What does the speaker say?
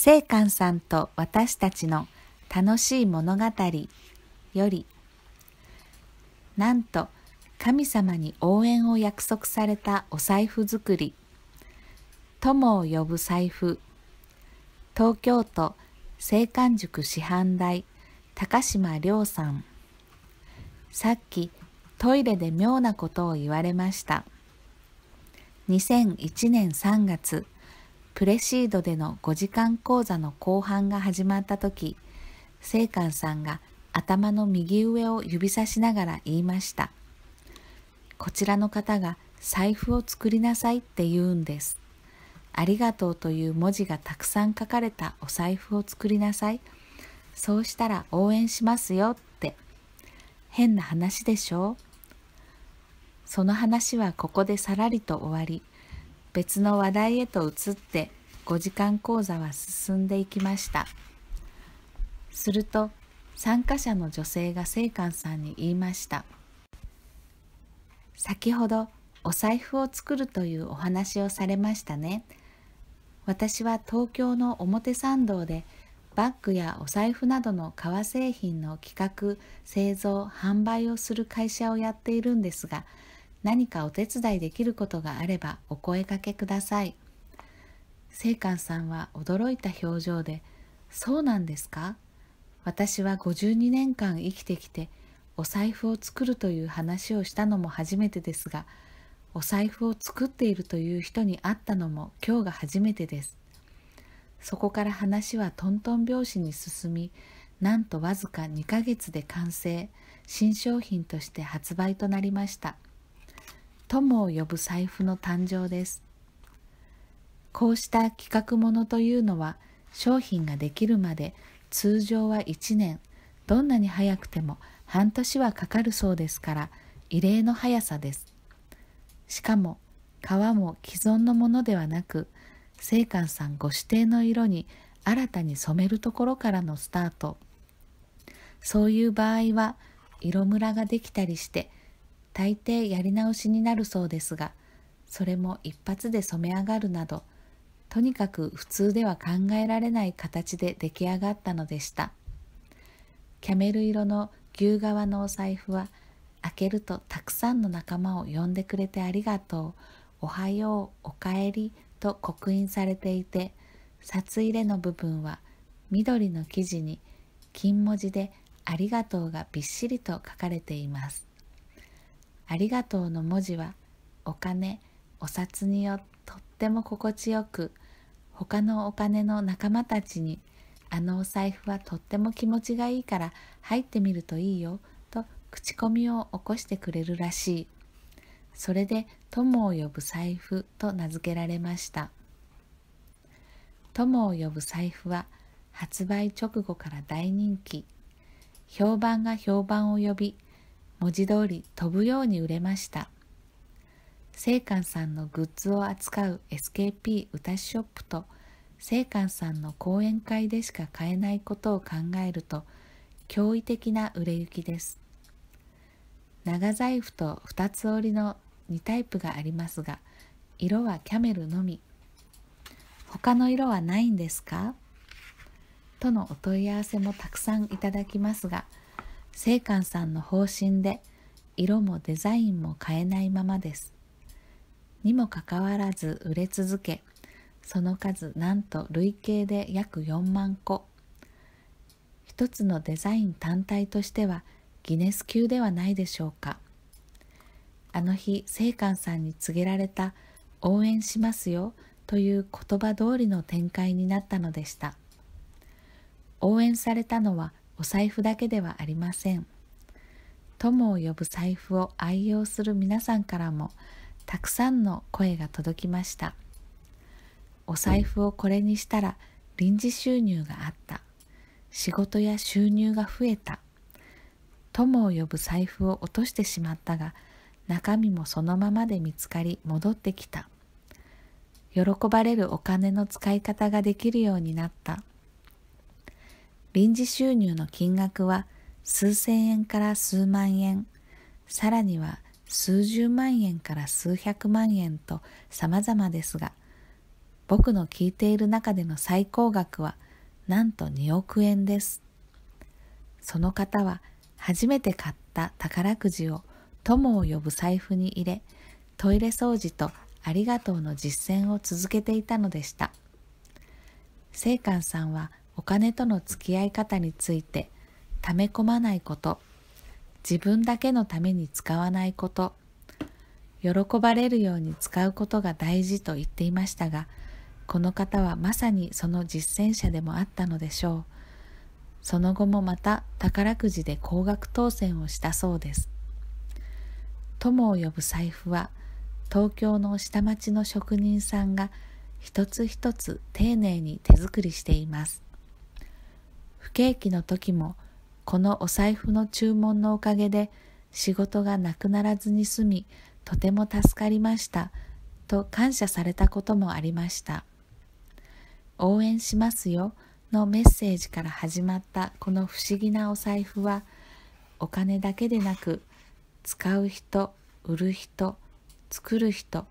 聖寛さんと私たちの楽しい物語よりなんと神様に応援を約束されたお財布作り友を呼ぶ財布東京都聖寛塾師範代高島亮さんさっきトイレで妙なことを言われました2001年3月プレシードでの5時間講座の後半が始まった時聖寛さんが頭の右上を指さしながら言いましたこちらの方が財布を作りなさいって言うんですありがとうという文字がたくさん書かれたお財布を作りなさいそうしたら応援しますよって変な話でしょうその話はここでさらりと終わり別の話題へと移って5時間講座は進んでいきましたすると参加者の女性が清官さんに言いました先ほどお財布を作るというお話をされましたね私は東京の表参道でバッグやお財布などの革製品の企画製造販売をする会社をやっているんですが何かお手伝いできることがあればお声掛けください。聖寛さんは驚いた表情で、そうなんですか私は52年間生きてきて、お財布を作るという話をしたのも初めてですが、お財布を作っているという人に会ったのも今日が初めてです。そこから話はトントン拍子に進み、なんとわずか2ヶ月で完成、新商品として発売となりました。友を呼ぶ財布の誕生ですこうした企画ものというのは商品ができるまで通常は1年どんなに早くても半年はかかるそうですから異例の速さですしかも皮も既存のものではなく清官さんご指定の色に新たに染めるところからのスタートそういう場合は色ムラができたりして大抵やり直しになるそうですがそれも一発で染め上がるなどとにかく普通では考えられない形で出来上がったのでしたキャメル色の牛革のお財布は開けるとたくさんの仲間を呼んでくれてありがとうおはようおかえりと刻印されていて札入れの部分は緑の生地に金文字で「ありがとう」がびっしりと書かれていますありがとうの文字はお金、お札によとっても心地よく、他のお金の仲間たちにあのお財布はとっても気持ちがいいから入ってみるといいよと口コミを起こしてくれるらしい。それで友を呼ぶ財布と名付けられました。友を呼ぶ財布は発売直後から大人気。評判が評判を呼び、文字通り飛ぶように売れました清官さんのグッズを扱う SKP 歌詞ショップと清官さんの講演会でしか買えないことを考えると驚異的な売れ行きです長財布と2つ折りの2タイプがありますが色はキャメルのみ他の色はないんですかとのお問い合わせもたくさんいただきますが聖寛さんの方針で色もデザインも変えないままですにもかかわらず売れ続けその数なんと累計で約4万個一つのデザイン単体としてはギネス級ではないでしょうかあの日聖寛さんに告げられた「応援しますよ」という言葉通りの展開になったのでした応援されたのはお財布だけではありません友を呼ぶ財布を愛用する皆さんからもたくさんの声が届きましたお財布をこれにしたら臨時収入があった仕事や収入が増えた友を呼ぶ財布を落としてしまったが中身もそのままで見つかり戻ってきた喜ばれるお金の使い方ができるようになった臨時収入の金額は数千円から数万円さらには数十万円から数百万円と様々ですが僕の聞いている中での最高額はなんと2億円ですその方は初めて買った宝くじを友を呼ぶ財布に入れトイレ掃除とありがとうの実践を続けていたのでした。聖寛さんはお金との付き合い方について溜め込まないこと自分だけのために使わないこと喜ばれるように使うことが大事と言っていましたがこの方はまさにその実践者でもあったのでしょうその後もまた宝くじで高額当選をしたそうです友を呼ぶ財布は東京の下町の職人さんが一つ一つ丁寧に手作りしています不景気の時もこのお財布の注文のおかげで仕事がなくならずに済みとても助かりましたと感謝されたこともありました応援しますよのメッセージから始まったこの不思議なお財布はお金だけでなく使う人売る人作る人